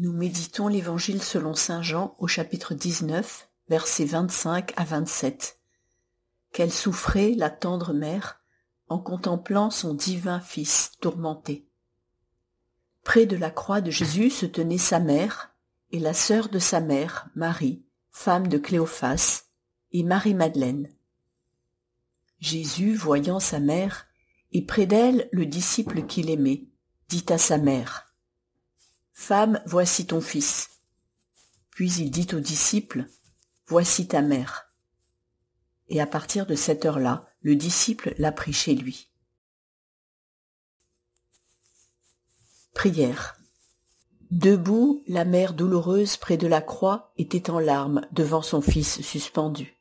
Nous méditons l'Évangile selon Saint Jean au chapitre 19, versets 25 à 27. Qu'elle souffrait la tendre mère en contemplant son divin Fils tourmenté. Près de la croix de Jésus se tenait sa mère et la sœur de sa mère, Marie, femme de Cléophas, et Marie-Madeleine. Jésus, voyant sa mère, et près d'elle le disciple qu'il aimait, dit à sa mère, Femme, voici ton fils. Puis il dit aux disciple, « Voici ta mère. Et à partir de cette heure-là, le disciple l'a pris chez lui. Prière. Debout, la mère douloureuse près de la croix était en larmes devant son fils suspendu.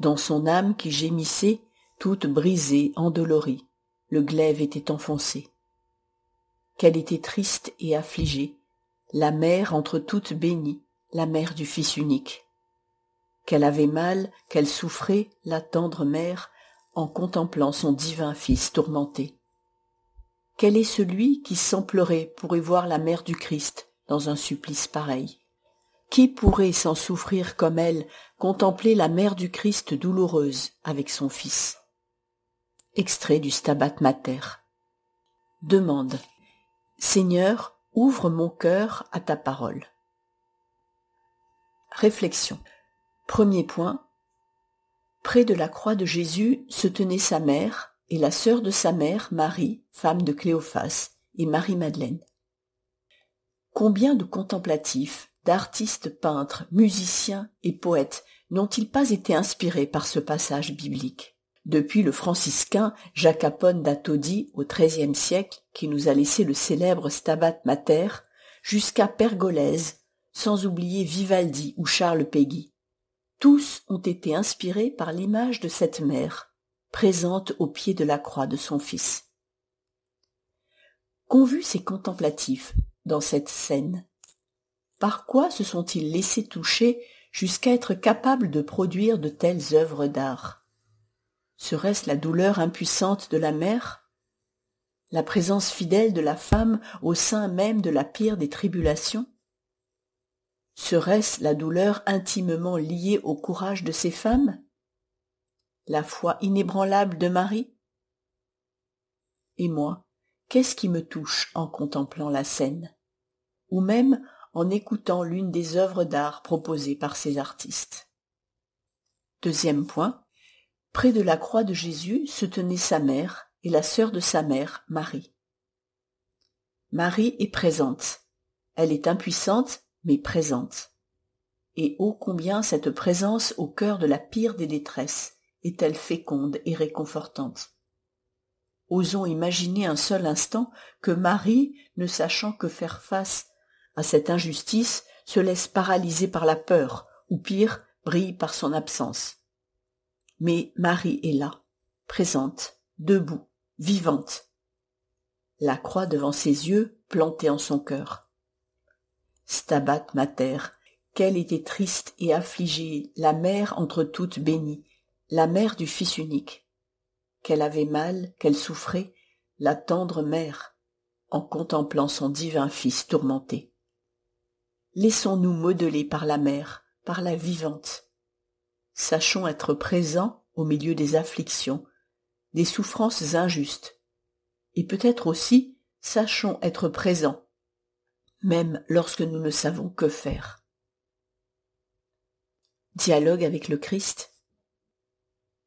Dans son âme qui gémissait, toute brisée, endolorie, le glaive était enfoncé qu'elle était triste et affligée, la mère entre toutes bénie, la mère du fils unique. Qu'elle avait mal, qu'elle souffrait, la tendre mère, en contemplant son divin fils tourmenté. Quel est celui qui sans pleurer pourrait voir la mère du Christ dans un supplice pareil Qui pourrait sans souffrir comme elle contempler la mère du Christ douloureuse avec son fils Extrait du Stabat Mater. Demande Seigneur, ouvre mon cœur à ta parole. Réflexion. Premier point. Près de la croix de Jésus se tenait sa mère et la sœur de sa mère, Marie, femme de Cléophas, et Marie-Madeleine. Combien de contemplatifs, d'artistes peintres, musiciens et poètes n'ont-ils pas été inspirés par ce passage biblique depuis le franciscain Jacapone d'Atodi au XIIIe siècle, qui nous a laissé le célèbre Stabat Mater, jusqu'à Pergolèse, sans oublier Vivaldi ou Charles Péguy. Tous ont été inspirés par l'image de cette mère, présente au pied de la croix de son fils. Qu'ont vu ces contemplatifs dans cette scène Par quoi se sont-ils laissés toucher jusqu'à être capables de produire de telles œuvres d'art Serait-ce la douleur impuissante de la mère La présence fidèle de la femme au sein même de la pire des tribulations Serait-ce la douleur intimement liée au courage de ces femmes La foi inébranlable de Marie Et moi, qu'est-ce qui me touche en contemplant la scène Ou même en écoutant l'une des œuvres d'art proposées par ces artistes Deuxième point, Près de la croix de Jésus se tenaient sa mère et la sœur de sa mère, Marie. Marie est présente. Elle est impuissante, mais présente. Et ô combien cette présence au cœur de la pire des détresses est-elle féconde et réconfortante. Osons imaginer un seul instant que Marie, ne sachant que faire face à cette injustice, se laisse paralyser par la peur, ou pire, brille par son absence mais Marie est là, présente, debout, vivante. La croix devant ses yeux, plantée en son cœur. Stabat mater, qu'elle était triste et affligée, la mère entre toutes bénie, la mère du fils unique. Qu'elle avait mal, qu'elle souffrait, la tendre mère, en contemplant son divin fils tourmenté. Laissons-nous modeler par la mère, par la vivante, Sachons être présents au milieu des afflictions, des souffrances injustes. Et peut-être aussi, sachons être présents, même lorsque nous ne savons que faire. Dialogue avec le Christ.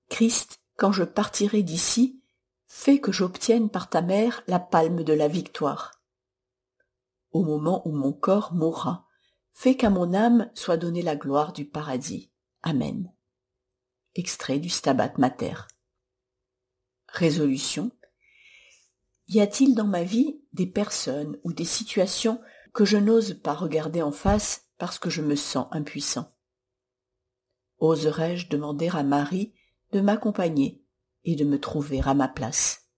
Christ, quand je partirai d'ici, fais que j'obtienne par ta mère la palme de la victoire. Au moment où mon corps mourra, fais qu'à mon âme soit donnée la gloire du paradis. Amen extrait du Stabat Mater. Résolution. Y a-t-il dans ma vie des personnes ou des situations que je n'ose pas regarder en face parce que je me sens impuissant Oserais-je demander à Marie de m'accompagner et de me trouver à ma place